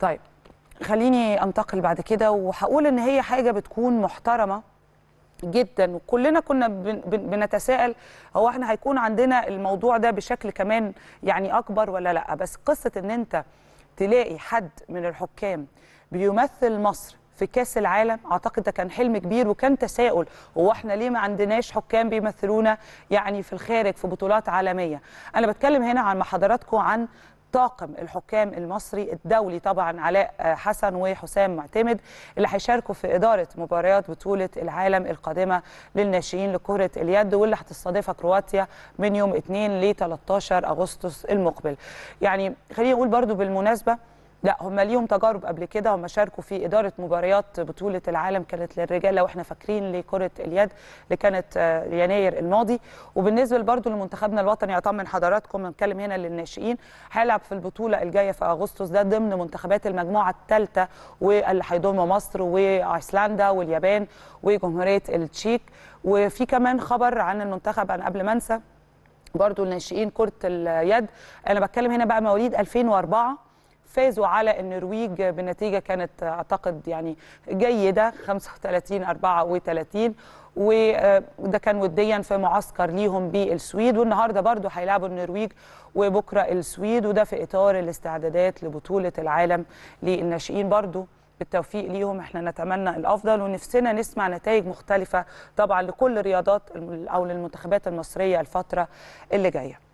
طيب خليني انتقل بعد كده وهقول ان هي حاجه بتكون محترمه جدا وكلنا كنا بنتساءل هو احنا هيكون عندنا الموضوع ده بشكل كمان يعني اكبر ولا لا بس قصه ان انت تلاقي حد من الحكام بيمثل مصر في كاس العالم اعتقد ده كان حلم كبير وكان تساؤل هو احنا ليه ما عندناش حكام بيمثلونا يعني في الخارج في بطولات عالميه انا بتكلم هنا عن حضراتكم عن طاقم الحكام المصري الدولي طبعا علاء آه، حسن وحسام معتمد اللي هيشاركوا في إدارة مباريات بطولة العالم القادمة للناشئين لكرة اليد واللي هتستضيفها كرواتيا من يوم 2 ل 13 أغسطس المقبل يعني خليني أقول برضو بالمناسبة لا هم ليهم تجارب قبل كده هم شاركوا في إدارة مباريات بطولة العالم كانت للرجال لو احنا فاكرين لكرة اليد اللي كانت آه، يناير الماضي وبالنسبة برضه لمنتخبنا الوطني أطمن حضراتكم بنتكلم هنا للناشئين هيلعب في البطولة الجاية في أغسطس ده ضمن منتخبات المجموعة الثالثة واللي هيضم مصر وأيسلندا واليابان وجمهورية التشيك وفي كمان خبر عن المنتخب أنا قبل ما أنسى برضه الناشئين كرة اليد أنا بتكلم هنا بقى مواليد 2004 فازوا على النرويج بنتيجه كانت اعتقد يعني جيده 35 34 وده كان وديا في معسكر ليهم بالسويد والنهارده برضو هيلعبوا النرويج وبكره السويد وده في اطار الاستعدادات لبطوله العالم للناشئين برضو بالتوفيق ليهم احنا نتمنى الافضل ونفسنا نسمع نتائج مختلفه طبعا لكل الرياضات او للمنتخبات المصريه الفتره اللي جايه